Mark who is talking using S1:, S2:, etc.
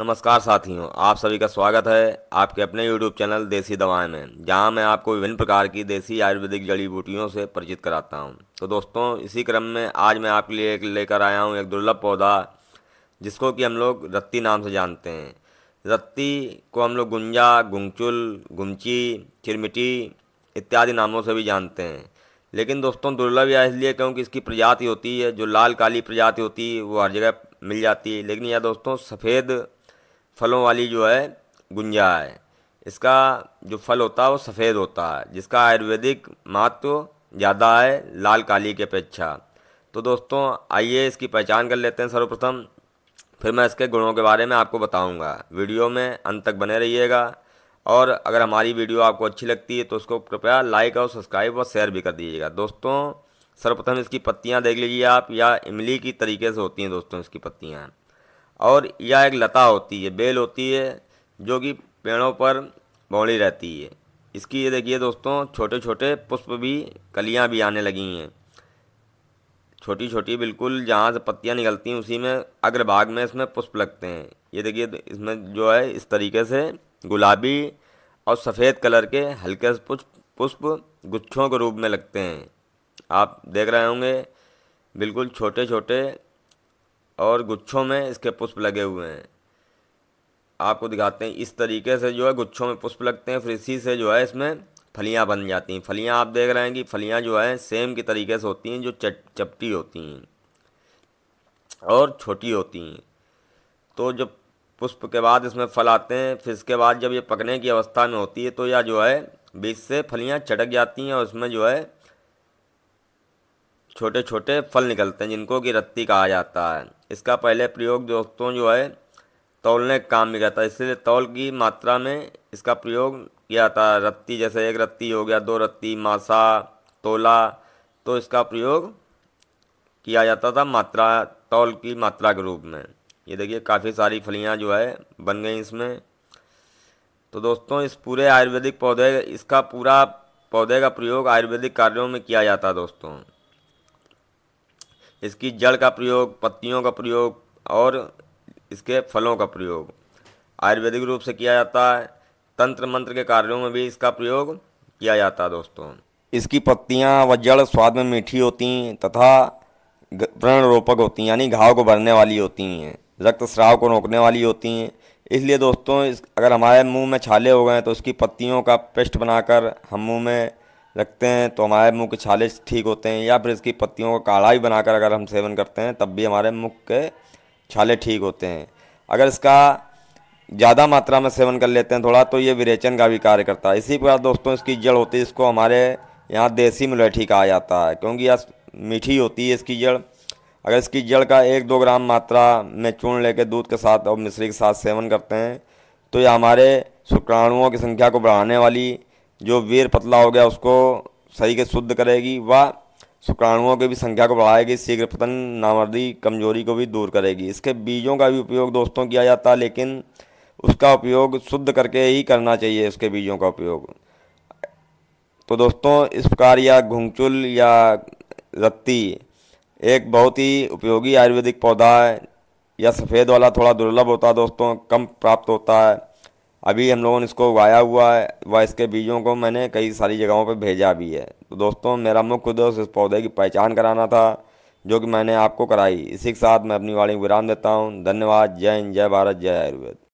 S1: नमस्कार साथियों आप सभी का स्वागत है आपके अपने यूट्यूब चैनल देसी दवाएं में जहां मैं आपको विभिन्न प्रकार की देसी आयुर्वेदिक जड़ी बूटियों से परिचित कराता हूं तो दोस्तों इसी क्रम में आज मैं आपके लिए लेकर आया हूं एक दुर्लभ पौधा जिसको कि हम लोग रत्ती नाम से जानते हैं रत्ती को हम लोग गुंजा गुंगचुल गुमची चिरमिटी इत्यादि नामों से भी जानते हैं लेकिन दोस्तों दुर्लभ यह इसलिए क्योंकि इसकी प्रजाति होती है जो लाल काली प्रजाति होती है वो हर जगह मिल जाती है लेकिन यह दोस्तों सफ़ेद फलों वाली जो है गुंजा है इसका जो फल होता है वो सफ़ेद होता है जिसका आयुर्वेदिक महत्व ज़्यादा है लाल काली के अपेक्षा तो दोस्तों आइए इसकी पहचान कर लेते हैं सर्वप्रथम फिर मैं इसके गुणों के बारे में आपको बताऊंगा वीडियो में अंत तक बने रहिएगा और अगर हमारी वीडियो आपको अच्छी लगती है तो उसको कृपया लाइक और सब्सक्राइब और शेयर भी कर दीजिएगा दोस्तों सर्वप्रथम इसकी पत्तियाँ देख लीजिए आप या इमली की तरीके से होती हैं दोस्तों इसकी पत्तियाँ और यह एक लता होती है बेल होती है जो कि पेड़ों पर बौड़ी रहती है इसकी ये देखिए दोस्तों छोटे छोटे पुष्प भी कलियाँ भी आने लगी हैं छोटी छोटी बिल्कुल जहाँ से पत्तियाँ निकलती हैं उसी में अग्रभाग में इसमें पुष्प लगते हैं ये देखिए इसमें जो है इस तरीके से गुलाबी और सफ़ेद कलर के हल्के से पुष्प पुष्प गुच्छों के रूप में लगते हैं आप देख रहे होंगे बिल्कुल छोटे छोटे और गुच्छों में इसके पुष्प लगे हुए हैं आपको दिखाते हैं इस तरीके से जो है गुच्छों में पुष्प लगते हैं फिर इसी से जो है इसमें फलियाँ बन जाती हैं फलियाँ आप देख रहे हैं कि फलियाँ जो है सेम की तरीके से होती हैं जो चपटी होती हैं और छोटी होती हैं तो जब पुष्प के बाद इसमें फल आते हैं फिर इसके बाद जब ये पकने की अवस्था में होती है तो यह जो है बीच से फलियाँ चटक जाती हैं और उसमें जो है छोटे छोटे फल निकलते हैं जिनको कि रत्ती कहा जाता है इसका पहले प्रयोग दोस्तों जो है तौलने का काम भी करता है इसलिए तौल की मात्रा में इसका प्रयोग किया जाता है रत्ती जैसे एक रत्ती हो गया दो रत्ती मासा तोला तो इसका प्रयोग किया जाता था मात्रा तौल की मात्रा के रूप में ये देखिए काफ़ी सारी फलियाँ जो है बन गई इसमें तो दोस्तों इस पूरे आयुर्वेदिक पौधे इसका पूरा पौधे का प्रयोग आयुर्वेदिक कार्यों में किया जाता है दोस्तों इसकी जड़ का प्रयोग पत्तियों का प्रयोग और इसके फलों का प्रयोग आयुर्वेदिक रूप से किया जाता है तंत्र मंत्र के कार्यों में भी इसका प्रयोग किया जाता है दोस्तों इसकी पत्तियाँ व जड़ स्वाद में मीठी होती हैं तथा व्रण रोपक होती हैं यानी घाव को भरने वाली होती हैं रक्त स्राव को रोकने वाली होती हैं इसलिए दोस्तों इस अगर हमारे मुंह में छाले हो गए तो उसकी पत्तियों का पेस्ट बनाकर हम मुंह में रखते हैं तो हमारे मुँह के छाले ठीक होते हैं या फिर इसकी पत्तियों का काढ़ा भी बनाकर अगर हम सेवन करते हैं तब भी हमारे मुख के छाले ठीक होते हैं अगर इसका ज़्यादा मात्रा में सेवन कर लेते हैं थोड़ा तो ये विरेचन का भी कार्य करता है इसी प्रकार दोस्तों इसकी जड़ होती है इसको हमारे यहाँ देसी मलेठी कहा जाता है क्योंकि यह मीठी होती है इसकी जड़ अगर इसकी जड़ का एक दो ग्राम मात्रा में चूर्ण लेकर दूध के साथ और मिश्री के साथ सेवन करते हैं तो यह हमारे शुक्राणुओं की संख्या को बढ़ाने वाली जो वीर पतला हो गया उसको सही के शुद्ध करेगी व शुक्राणुओं की भी संख्या को बढ़ाएगी शीघ्र पतन नामर्दी कमजोरी को भी दूर करेगी इसके बीजों का भी उपयोग दोस्तों किया जाता है लेकिन उसका उपयोग शुद्ध करके ही करना चाहिए उसके बीजों का उपयोग तो दोस्तों इस प्रकार या घुंगचुल या रत्ती एक बहुत ही उपयोगी आयुर्वेदिक पौधा है या सफ़ेद वाला थोड़ा दुर्लभ होता है दोस्तों कम प्राप्त होता है अभी हम लोगों ने इसको उगाया हुआ है व इसके बीजों को मैंने कई सारी जगहों पर भेजा भी है तो दोस्तों मेरा मुख्य उद्देश्य इस पौधे की पहचान कराना था जो कि मैंने आपको कराई इसी के साथ मैं अपनी वाणी विराम देता हूँ धन्यवाद जय हिंद जय भारत जय आयुर्वेद